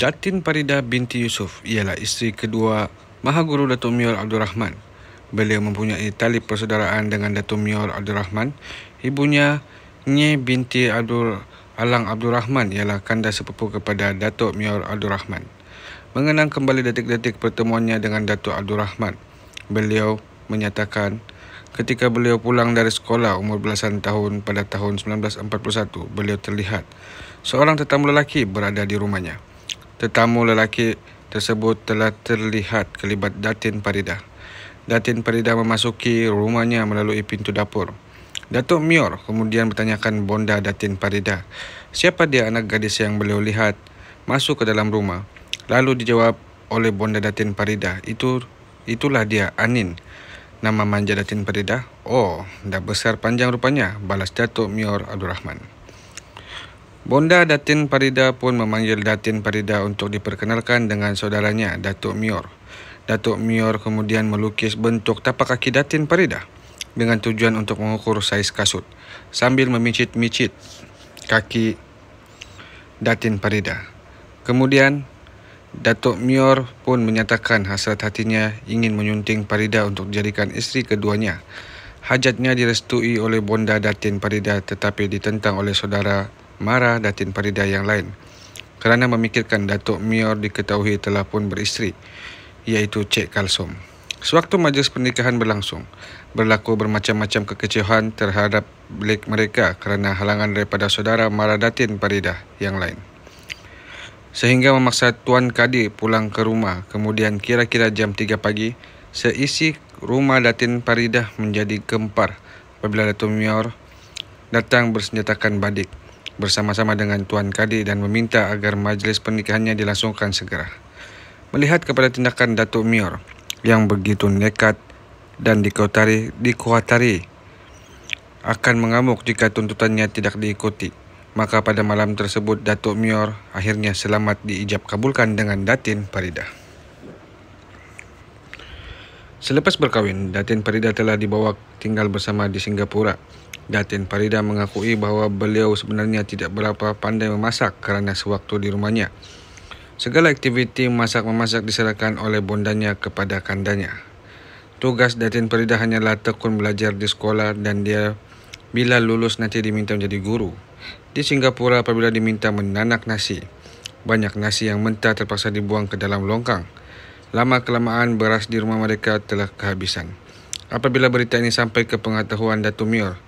Jatin Parida binti Yusuf ialah isteri kedua Mahaguru Datuk Miol Abdul Rahman. Beliau mempunyai tali persaudaraan dengan Datuk Miol Abdul Rahman. Ibunya, Nye binti Abdul Alang Abdul Rahman ialah kanda sepupu kepada Datuk Miol Abdul Rahman. Mengenang kembali detik-detik pertemuannya dengan Datuk Abdul Rahman, beliau menyatakan ketika beliau pulang dari sekolah umur belasan tahun pada tahun 1941, beliau terlihat seorang tetamu lelaki berada di rumahnya tetamu lelaki tersebut telah terlihat kelibat Datin Parida. Datin Parida memasuki rumahnya melalui pintu dapur. Datuk Mior kemudian bertanyakan bonda Datin Parida, siapa dia anak gadis yang beliau lihat masuk ke dalam rumah? Lalu dijawab oleh bonda Datin Parida, itu itulah dia Anin. Nama manja Datin Parida, oh dah besar panjang rupanya, balas Datuk Mior Abdul Rahman. Bonda Datin Parida pun memanggil Datin Parida untuk diperkenalkan dengan saudaranya, Datuk Mior. Datuk Mior kemudian melukis bentuk tapak kaki Datin Parida dengan tujuan untuk mengukur saiz kasut sambil memicit-micit kaki Datin Parida. Kemudian, Datuk Mior pun menyatakan hasrat hatinya ingin menyunting Parida untuk dijadikan isteri keduanya. Hajatnya direstui oleh Bonda Datin Parida tetapi ditentang oleh saudara Mara Datin Parida yang lain kerana memikirkan Datuk Mior diketahui telah pun beristeri iaitu Cik Kalsom. Sewaktu majlis pernikahan berlangsung, berlaku bermacam-macam kekecohan terhadap belik mereka kerana halangan daripada saudara Mara Datin Parida yang lain. Sehingga memaksa Tuan Kadi pulang ke rumah kemudian kira-kira jam 3 pagi, seisi rumah Datin Paridah menjadi gempar apabila Datuk Mior datang bersenjatakan badik bersama-sama dengan Tuan Kadi dan meminta agar majlis pernikahannya dilangsungkan segera. Melihat kepada tindakan Datuk Mior yang begitu nekat dan dikuatari, dikuatari akan mengamuk jika tuntutannya tidak diikuti. Maka pada malam tersebut Datuk Mior akhirnya selamat diijab kabulkan dengan Datin Parida. Selepas berkahwin, Datin Parida telah dibawa tinggal bersama di Singapura Datin Parida mengakui bahawa beliau sebenarnya tidak berapa pandai memasak kerana sewaktu di rumahnya. Segala aktiviti masak-memasak diserahkan oleh bondanya kepada kandanya. Tugas Datin Parida hanyalah tekun belajar di sekolah dan dia bila lulus nanti diminta menjadi guru. Di Singapura apabila diminta menanak nasi, banyak nasi yang mentah terpaksa dibuang ke dalam longkang. Lama-kelamaan beras di rumah mereka telah kehabisan. Apabila berita ini sampai ke pengetahuan Datu Mir,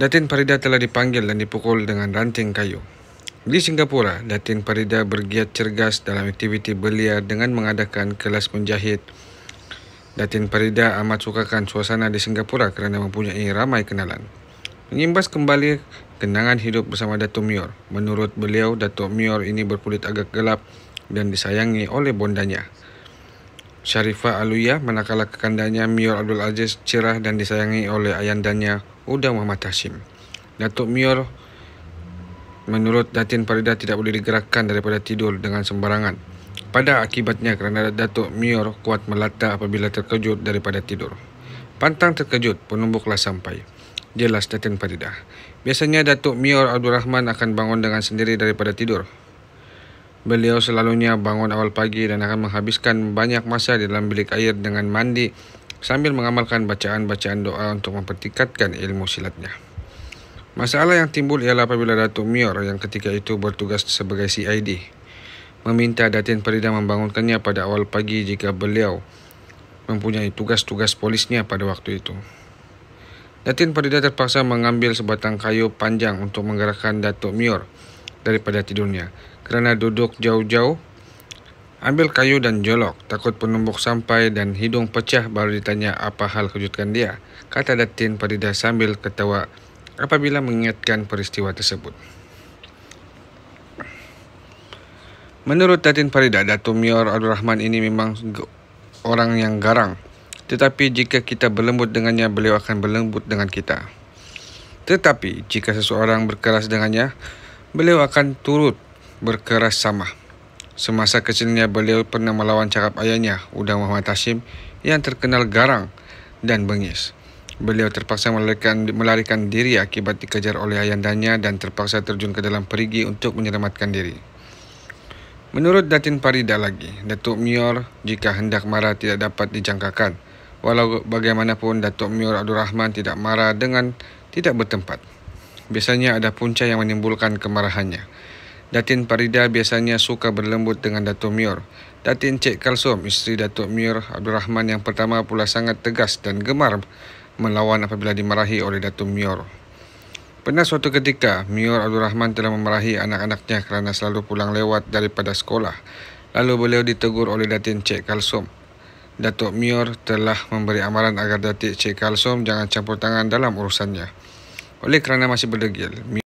Datin Farida telah dipanggil dan dipukul dengan ranting kayu. Di Singapura, Datin Farida bergiat cergas dalam aktiviti belia dengan mengadakan kelas menjahit. Datin Farida amat sukakan suasana di Singapura kerana mempunyai ramai kenalan. Mengimbas kembali kenangan hidup bersama Datuk Mior. Menurut beliau, Datuk Mior ini berkulit agak gelap dan disayangi oleh bondanya. Syarifah Aluya manakala kekandanya Mior Abdul Aziz cerah dan disayangi oleh ayandanya Udang Muhammad Hashim. Datuk Mior menurut Datin Parida tidak boleh digerakkan daripada tidur dengan sembarangan. Pada akibatnya kerana Datuk Mior kuat melata apabila terkejut daripada tidur. Pantang terkejut, penumbuklah sampai. Jelas Datin Parida. Biasanya Datuk Mior Abdul Rahman akan bangun dengan sendiri daripada tidur. Beliau selalunya bangun awal pagi dan akan menghabiskan banyak masa di dalam bilik air dengan mandi sambil mengamalkan bacaan-bacaan doa untuk mempertingkatkan ilmu silatnya. Masalah yang timbul ialah apabila Datuk Mior yang ketika itu bertugas sebagai CID meminta Datin Perida membangunkannya pada awal pagi jika beliau mempunyai tugas-tugas polisnya pada waktu itu. Datin Perida terpaksa mengambil sebatang kayu panjang untuk menggerakkan Datuk Mior daripada tidurnya kerana duduk jauh-jauh Ambil kayu dan jolok, takut penumbuk sampai dan hidung pecah baru ditanya apa hal kejutkan dia. Kata Datin Parida sambil ketawa apabila mengingatkan peristiwa tersebut. Menurut Datin Parida, Datuk Mior Abdul Rahman ini memang orang yang garang. Tetapi jika kita berlembut dengannya, beliau akan berlembut dengan kita. Tetapi jika seseorang berkeras dengannya, beliau akan turut berkeras sama. Semasa kecilnya beliau pernah melawan cakap ayahnya, Udang Muhammad Hashim, yang terkenal garang dan bengis. Beliau terpaksa melarikan, melarikan diri akibat dikejar oleh ayandanya dan terpaksa terjun ke dalam perigi untuk menyelamatkan diri. Menurut Datin Parida lagi, Datuk Mior jika hendak marah tidak dapat dijangkakan. Walau bagaimanapun Datuk Mior Abdul Rahman tidak marah dengan tidak bertempat. Biasanya ada punca yang menimbulkan kemarahannya. Datin Parida biasanya suka berlembut dengan Datuk Mior. Datin Cik Kalsum, isteri Datuk Mior Abdul Rahman yang pertama pula sangat tegas dan gemar melawan apabila dimarahi oleh Datuk Mior. Pernah suatu ketika, Mior Abdul Rahman telah memarahi anak-anaknya kerana selalu pulang lewat daripada sekolah. Lalu beliau ditegur oleh Datin Cik Kalsum. Datuk Mior telah memberi amaran agar Datin Cik Kalsum jangan campur tangan dalam urusannya. Oleh kerana masih berdegil,